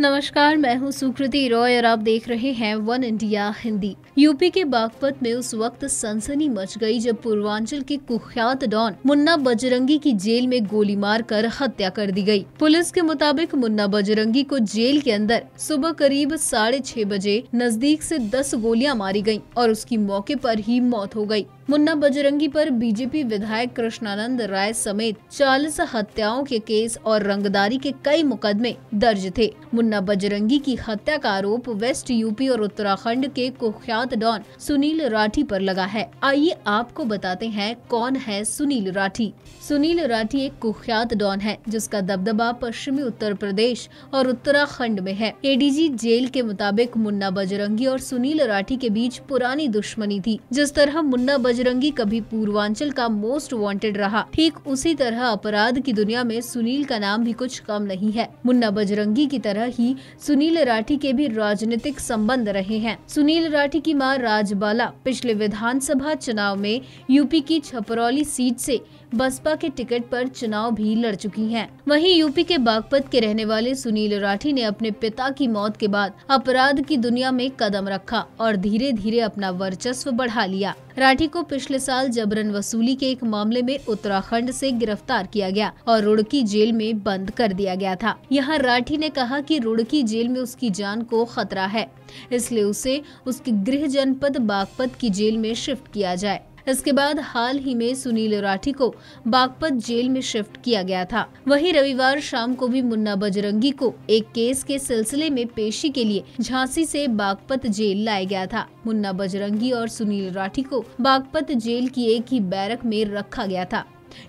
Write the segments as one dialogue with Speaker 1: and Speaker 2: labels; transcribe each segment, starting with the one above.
Speaker 1: नमस्कार मैं हूं सुकृति रॉय और आप देख रहे हैं वन इंडिया हिंदी यूपी के बागपत में उस वक्त सनसनी मच गई जब पूर्वांचल के कुख्यात डॉन मुन्ना बजरंगी की जेल में गोली मारकर हत्या कर दी गई पुलिस के मुताबिक मुन्ना बजरंगी को जेल के अंदर सुबह करीब साढ़े छह बजे नजदीक से दस गोलियां मारी गयी और उसकी मौके पर ही मौत हो गयी मुन्ना बजरंगी पर बीजेपी विधायक कृष्णानंद राय समेत चालीस हत्याओं के केस और रंगदारी के कई मुकदमे दर्ज थे मुन्ना बजरंगी की हत्या का आरोप वेस्ट यूपी और उत्तराखंड के कुख्यात डॉन सुनील राठी पर लगा है आइए आपको बताते हैं कौन है सुनील राठी सुनील राठी एक कुख्यात डॉन है जिसका दबदबा पश्चिमी उत्तर प्रदेश और उत्तराखंड में है एडीजी जेल के मुताबिक मुन्ना बजरंगी और सुनील राठी के बीच पुरानी दुश्मनी थी जिस तरह मुन्ना बजरंगी कभी पूर्वांचल का मोस्ट वांटेड रहा ठीक उसी तरह अपराध की दुनिया में सुनील का नाम भी कुछ कम नहीं है मुन्ना बजरंगी की तरह ही सुनील राठी के भी राजनीतिक संबंध रहे हैं सुनील राठी की मां राजबाला पिछले विधानसभा चुनाव में यूपी की छपरौली सीट से बसपा के टिकट पर चुनाव भी लड़ चुकी हैं। वहीं यूपी के बागपत के रहने वाले सुनील राठी ने अपने पिता की मौत के बाद अपराध की दुनिया में कदम रखा और धीरे धीरे अपना वर्चस्व बढ़ा लिया राठी को पिछले साल जबरन वसूली के एक मामले में उत्तराखंड से गिरफ्तार किया गया और रुड़की जेल में बंद कर दिया गया था यहाँ राठी ने कहा कि रुड़की जेल में उसकी जान को खतरा है इसलिए उसे उसके गृह जनपद बागपत की जेल में शिफ्ट किया जाए इसके बाद हाल ही में सुनील राठी को बागपत जेल में शिफ्ट किया गया था वहीं रविवार शाम को भी मुन्ना बजरंगी को एक केस के सिलसिले में पेशी के लिए झांसी से बागपत जेल लाया गया था मुन्ना बजरंगी और सुनील राठी को बागपत जेल की एक ही बैरक में रखा गया था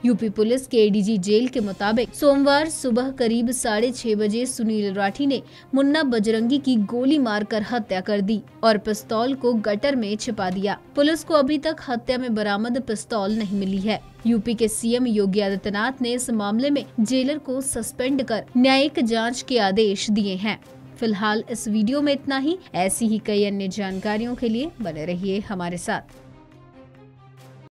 Speaker 1: यूपी पुलिस के एडीजी जेल के मुताबिक सोमवार सुबह करीब साढ़े छह बजे सुनील राठी ने मुन्ना बजरंगी की गोली मारकर हत्या कर दी और पिस्तौल को गटर में छिपा दिया पुलिस को अभी तक हत्या में बरामद पिस्तौल नहीं मिली है यूपी के सीएम योगी आदित्यनाथ ने इस मामले में जेलर को सस्पेंड कर न्यायिक जाँच के आदेश दिए हैं फिलहाल इस वीडियो में इतना ही ऐसी ही कई अन्य जानकारियों के लिए बने रहिए हमारे साथ